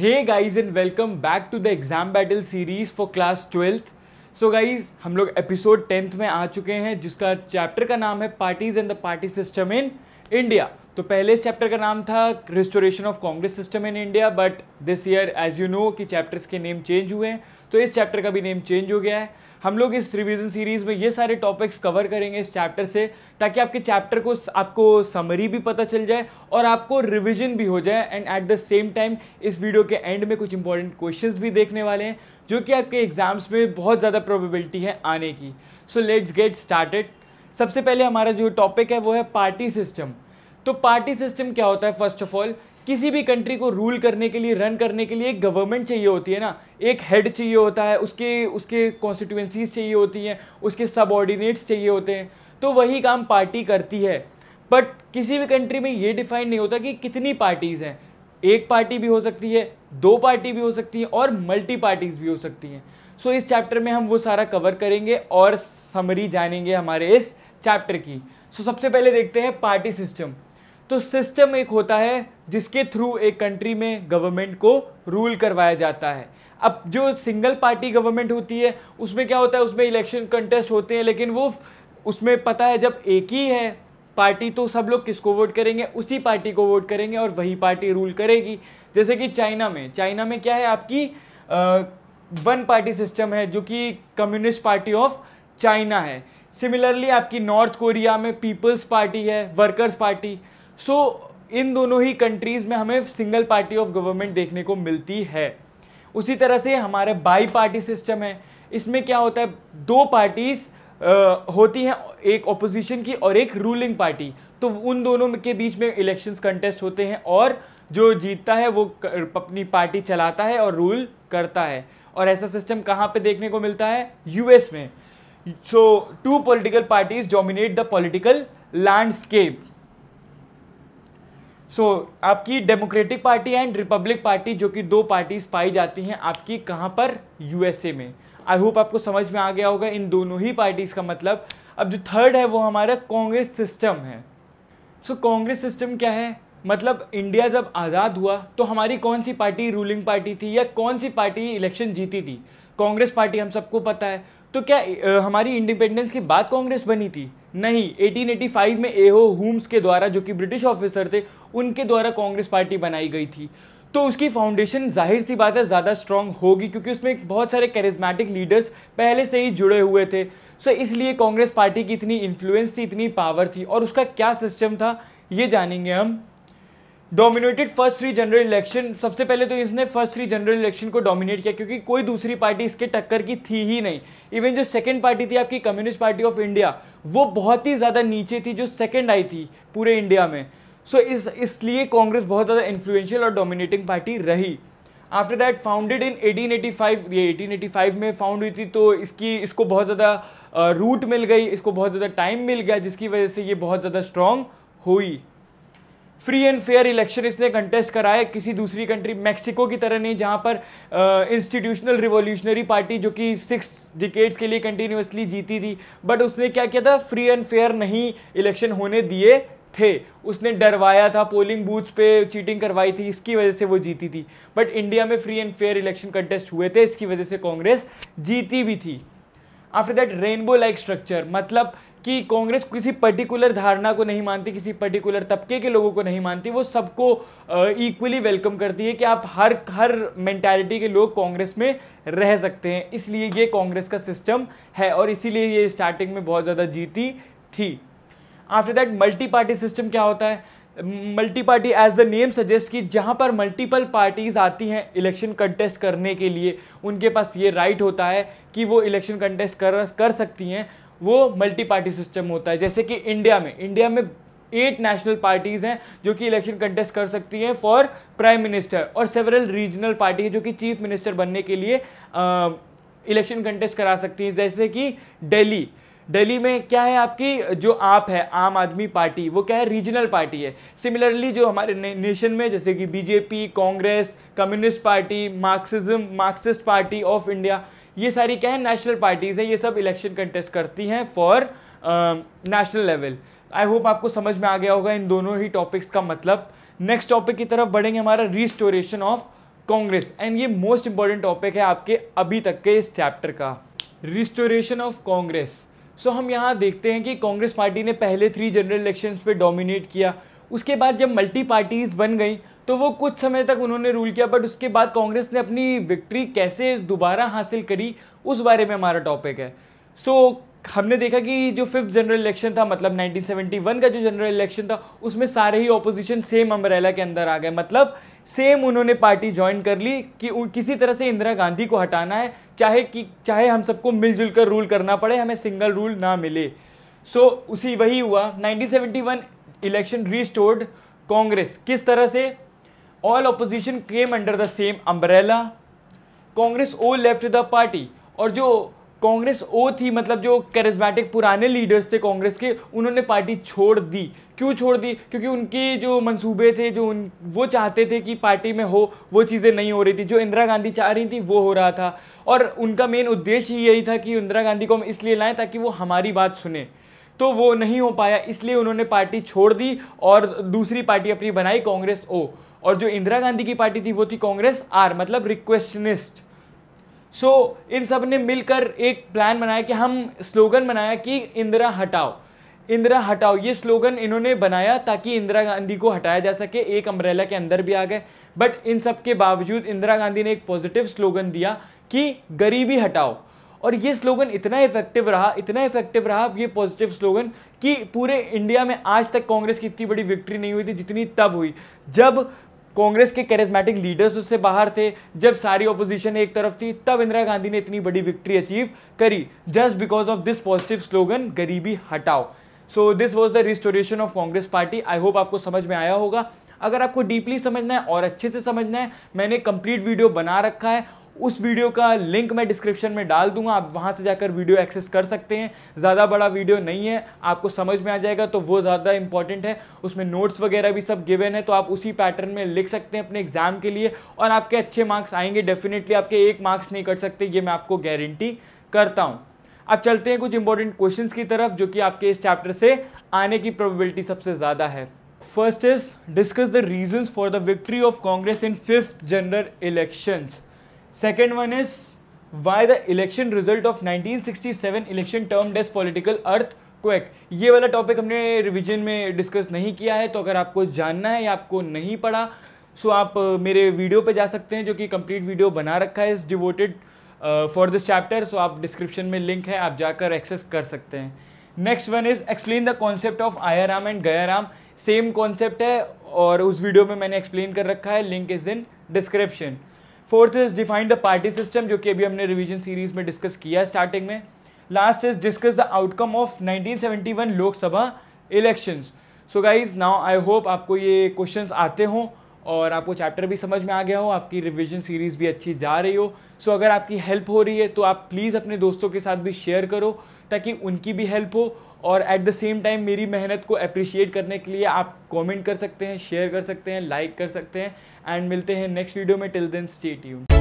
hey guys and welcome back to the exam battle series for class twelfth so guys हम लोग episode tenth में आ चुके हैं जिसका चैप्टर का नाम है parties and the party system in India तो पहले इस चैप्टर का नाम था restoration of Congress system in India but this year as you know कि चैप्टर्स के नेम चेंज हुए हैं तो इस चैप्टर का भी नेम चेंज हो गया है हम लोग इस रिवीजन सीरीज़ में ये सारे टॉपिक्स कवर करेंगे इस चैप्टर से ताकि आपके चैप्टर को आपको समरी भी पता चल जाए और आपको रिविजन भी हो जाए and at the same time इस वीडियो के एंड में कुछ इंपॉर्टेंट क्वेश्चंस भी देखने वाले हैं जो कि आपके एग्जाम्स में बहुत ज़्यादा प्रोबेबिलिटी है आने की सो लेट्स गेट स्टार्टेड सबसे पहले हमारा जो टॉपिक है वो है पार्टी सिस्टम तो पार्टी सिस्टम क्या होता है फर्स्ट ऑफ ऑल किसी भी कंट्री को रूल करने के लिए रन करने के लिए एक गवर्नमेंट चाहिए होती है ना एक हेड चाहिए होता है उसके उसके कॉन्स्टिट्यूंसीज चाहिए होती हैं उसके सब चाहिए होते हैं तो वही काम पार्टी करती है बट किसी भी कंट्री में ये डिफाइन नहीं होता कि कितनी पार्टीज़ हैं एक पार्टी भी हो सकती है दो पार्टी भी हो सकती है और मल्टी पार्टीज़ भी हो सकती हैं सो so, इस चैप्टर में हम वो सारा कवर करेंगे और समरी जानेंगे हमारे इस चैप्टर की सो so, सबसे पहले देखते हैं पार्टी सिस्टम तो सिस्टम एक होता है जिसके थ्रू एक कंट्री में गवर्नमेंट को रूल करवाया जाता है अब जो सिंगल पार्टी गवर्नमेंट होती है उसमें क्या होता है उसमें इलेक्शन कंटेस्ट होते हैं लेकिन वो उसमें पता है जब एक ही है पार्टी तो सब लोग किसको वोट करेंगे उसी पार्टी को वोट करेंगे और वही पार्टी रूल करेगी जैसे कि चाइना में चाइना में क्या है आपकी वन पार्टी सिस्टम है जो कि कम्युनिस्ट पार्टी ऑफ चाइना है सिमिलरली आपकी नॉर्थ कोरिया में पीपल्स पार्टी है वर्कर्स पार्टी सो so, इन दोनों ही कंट्रीज़ में हमें सिंगल पार्टी ऑफ गवर्नमेंट देखने को मिलती है उसी तरह से हमारे बाई पार्टी सिस्टम है इसमें क्या होता है दो पार्टीज़ होती हैं एक ओपोजिशन की और एक रूलिंग पार्टी तो उन दोनों के बीच में इलेक्शंस कंटेस्ट होते हैं और जो जीतता है वो अपनी पार्टी चलाता है और रूल करता है और ऐसा सिस्टम कहाँ पे देखने को मिलता है यूएस में so two political parties dominate the political landscape so so, आपकी Democratic Party and Republic Party जो कि दो पार्टीज पाई जाती हैं आपकी कहाँ पर यूएसए में आई होप आपको समझ में आ गया होगा इन दोनों ही पार्टीज़ का मतलब अब जो थर्ड है वो हमारा कांग्रेस सिस्टम है सो so, कांग्रेस सिस्टम क्या है मतलब इंडिया जब आज़ाद हुआ तो हमारी कौन सी पार्टी रूलिंग पार्टी थी या कौन सी पार्टी इलेक्शन जीती थी कांग्रेस पार्टी हम सबको पता है तो क्या हमारी इंडिपेंडेंस के बाद कांग्रेस बनी थी नहीं 1885 में एहो होम्स के द्वारा जो कि ब्रिटिश ऑफिसर थे उनके द्वारा कांग्रेस पार्टी बनाई गई थी तो उसकी फाउंडेशन जाहिर सी बात है ज़्यादा स्ट्रांग होगी क्योंकि उसमें बहुत सारे कैरिज्मेटिक लीडर्स पहले से ही जुड़े हुए थे सो इसलिए कांग्रेस पार्टी की इतनी इन्फ्लुएंस थी इतनी पावर थी और उसका क्या सिस्टम था ये जानेंगे हम dominated first three general election सबसे पहले तो इसने फर्स्ट थ्री जनरल इलेक्शन को डोमिनेट किया क्योंकि कोई दूसरी पार्टी इसके टक्कर की थी ही नहीं इवन जो सेकंड पार्टी थी आपकी कम्युनिस्ट पार्टी ऑफ इंडिया वो बहुत ही ज़्यादा नीचे थी जो सेकंड आई थी पूरे इंडिया में सो so, इस इसलिए कांग्रेस बहुत ज़्यादा इन्फ्लुएंशियल और डोमिनेटिंग पार्टी रही आफ्टर दैट फाउंडेड इन 1885 ये 1885 में फाउंड हुई थी तो इसकी इसको बहुत ज़्यादा रूट मिल गई इसको बहुत ज़्यादा टाइम मिल गया जिसकी वजह से ये बहुत ज़्यादा स्ट्रॉन्ग हुई फ्री एंड फेयर इलेक्शन इसने कंटेस्ट कराए किसी दूसरी कंट्री मैक्सिको की तरह नहीं जहाँ पर इंस्टीट्यूशनल रिवोल्यूशनरी पार्टी जो कि सिक्स डिकेट्स के लिए कंटिन्यूसली जीती थी बट उसने क्या किया था फ्री एंड फेयर नहीं इलेक्शन होने दिए थे उसने डरवाया था पोलिंग बूथ्स पे चीटिंग करवाई थी इसकी वजह से वो जीती थी बट इंडिया में free and fair election contest हुए थे इसकी वजह से कांग्रेस जीती भी थी after that rainbow like structure मतलब कि कांग्रेस किसी पर्टिकुलर धारणा को नहीं मानती किसी पर्टिकुलर तबके के लोगों को नहीं मानती वो सबको इक्वली वेलकम करती है कि आप हर हर मेंटालिटी के लोग कांग्रेस में रह सकते हैं इसलिए ये कांग्रेस का सिस्टम है और इसीलिए ये स्टार्टिंग में बहुत ज़्यादा जीती थी after that multi party system क्या होता है multi party as the name suggest की जहाँ पर मल्टीपल पार्टीज़ आती हैं इलेक्शन कंटेस्ट करने के लिए उनके पास ये राइट होता है कि वो इलेक्शन कंटेस्ट कर कर सकती हैं वो मल्टी पार्टी सिस्टम होता है जैसे कि इंडिया में इंडिया में एट नेशनल पार्टीज़ हैं जो कि इलेक्शन कंटेस्ट कर सकती हैं फॉर प्राइम मिनिस्टर और सेवरल रीजनल पार्टी है जो कि चीफ मिनिस्टर बनने के लिए इलेक्शन कंटेस्ट करा सकती हैं जैसे कि दिल्ली दिल्ली में क्या है आपकी जो आप है आम आदमी पार्टी वो क्या है रीजनल पार्टी है सिमिलरली जो हमारे ने, नेशन में जैसे कि BJP Congress Communist Party Marxism Marxist Party of India ये सारी क्या है नेशनल पार्टीज़ हैं ये सब इलेक्शन कंटेस्ट करती हैं for national level I hope आपको समझ में आ गया होगा इन दोनों ही टॉपिक्स का मतलब नेक्स्ट टॉपिक की तरफ बढ़ेंगे हमारा रिस्टोरेशन ऑफ कांग्रेस एंड ये मोस्ट इंपॉर्टेंट टॉपिक है आपके अभी तक के इस चैप्टर का रिस्टोरेशन ऑफ कांग्रेस सो हम यहाँ देखते हैं कि कांग्रेस पार्टी ने पहले थ्री जनरल इलेक्शन पे डोमिनेट किया उसके बाद जब मल्टी पार्टीज़ बन गई तो वो कुछ समय तक उन्होंने रूल किया बट उसके बाद कांग्रेस ने अपनी विक्ट्री कैसे दोबारा हासिल करी उस बारे में हमारा टॉपिक है सो so, हमने देखा कि जो फिफ्थ जनरल इलेक्शन था मतलब 1971 का जो जनरल इलेक्शन था उसमें सारे ही ऑपोजिशन सेम अम्बरेला के अंदर आ गए मतलब सेम उन्होंने पार्टी ज्वाइन कर ली कि किसी तरह से इंदिरा गांधी को हटाना है चाहे कि चाहे हम सबको मिलजुल कर रूल करना पड़े हमें सिंगल रूल ना मिले सो so, उसी वही हुआ 1971 इलेक्शन रीस्टोर्ड कांग्रेस किस तरह से all opposition came under the same umbrella Congress O left the party और जो कांग्रेस ओ थी मतलब जो करिज्मेटिक पुराने लीडर्स थे कांग्रेस के उन्होंने पार्टी छोड़ दी क्यों छोड़ दी क्योंकि उनके जो मंसूबे थे जो उन वो चाहते थे कि पार्टी में हो वो चीज़ें नहीं हो रही थी जो इंदिरा गांधी चाह रही थी वो हो रहा था और उनका मेन उद्देश्य यही था कि इंदिरा गांधी को हम इसलिए लाएँ ताकि वो हमारी बात सुने तो वो नहीं हो पाया इसलिए उन्होंने पार्टी छोड़ दी और दूसरी पार्टी अपनी बनाई कांग्रेस ओ और जो इंदिरा गांधी की पार्टी थी वो थी कांग्रेस आर मतलब रिक्वेस्टनिस्ट सो so, इन सब ने मिलकर एक प्लान बनाया कि हम स्लोगन बनाया कि इंदिरा हटाओ इंदिरा हटाओ ये स्लोगन इन्होंने बनाया ताकि इंदिरा गांधी को हटाया जा सके एक अम्ब्रेला के अंदर भी आ गए बट इन सब के बावजूद इंदिरा गांधी ने एक पॉजिटिव स्लोगन दिया कि गरीबी हटाओ और ये स्लोगन इतना इफेक्टिव रहा इतना इफेक्टिव रहा ये पॉजिटिव स्लोगन कि पूरे इंडिया में आज तक कांग्रेस की इतनी बड़ी विक्ट्री नहीं हुई थी जितनी तब हुई जब कांग्रेस के कैरिज्मेटिक लीडर्स उससे बाहर थे जब सारी ऑपोजिशन एक तरफ थी तब इंदिरा गांधी ने इतनी बड़ी विक्ट्री अचीव करी just because of this positive slogan गरीबी हटाओ so this was the restoration of Congress party I hope आपको समझ में आया होगा अगर आपको डीपली समझना है और अच्छे से समझना है मैंने कंप्लीट वीडियो बना रखा है उस वीडियो का लिंक मैं डिस्क्रिप्शन में डाल दूंगा आप वहाँ से जाकर वीडियो एक्सेस कर सकते हैं ज़्यादा बड़ा वीडियो नहीं है आपको समझ में आ जाएगा तो वो ज़्यादा इंपॉर्टेंट है उसमें नोट्स वगैरह भी सब गिवन है तो आप उसी पैटर्न में लिख सकते हैं अपने एग्ज़ाम के लिए और आपके अच्छे मार्क्स आएंगे डेफिनेटली आपके एक मार्क्स नहीं कट सकते ये मैं आपको गारंटी करता हूँ अब चलते हैं कुछ इंपॉर्टेंट क्वेश्चन की तरफ जो कि आपके इस चैप्टर से आने की प्रॉबिलिटी सबसे ज़्यादा है first is discuss the reason for the victory of Congress in fifth general elections is why the election result of nineteen sixty 1967 election term as political earthquake ये वाला टॉपिक हमने रिविजन में डिस्कस नहीं किया है तो अगर आपको जानना है या आपको नहीं पढ़ा सो आप uh, मेरे वीडियो पर जा सकते हैं जो कि कंप्लीट वीडियो बना रखा है इस devoted for this chapter so आप डिस्क्रिप्शन में लिंक है आप जाकर एक्सेस कर सकते हैं next one is explain the concept of Aaya Ram and गया राम सेम कॉन्सेप्ट है और उस वीडियो में मैंने एक्सप्लेन कर रखा है link is in description fourth is define the party system जो कि अभी हमने रिवीजन सीरीज में डिस्कस किया स्टार्टिंग में last is discuss the outcome of 1971 Lok Sabha elections so guys now I hope आपको ये क्वेश्चंस आते हों और आपको चैप्टर भी समझ में आ गया हो आपकी रिवीजन सीरीज़ भी अच्छी जा रही हो सो अगर आपकी हेल्प हो रही है तो आप प्लीज़ अपने दोस्तों के साथ भी शेयर करो ताकि उनकी भी हेल्प हो और एट द सेम टाइम मेरी मेहनत को अप्रिशिएट करने के लिए आप कमेंट कर सकते हैं शेयर कर सकते हैं लाइक कर सकते हैं एंड मिलते हैं नेक्स्ट वीडियो में टिल देन स्टेट यू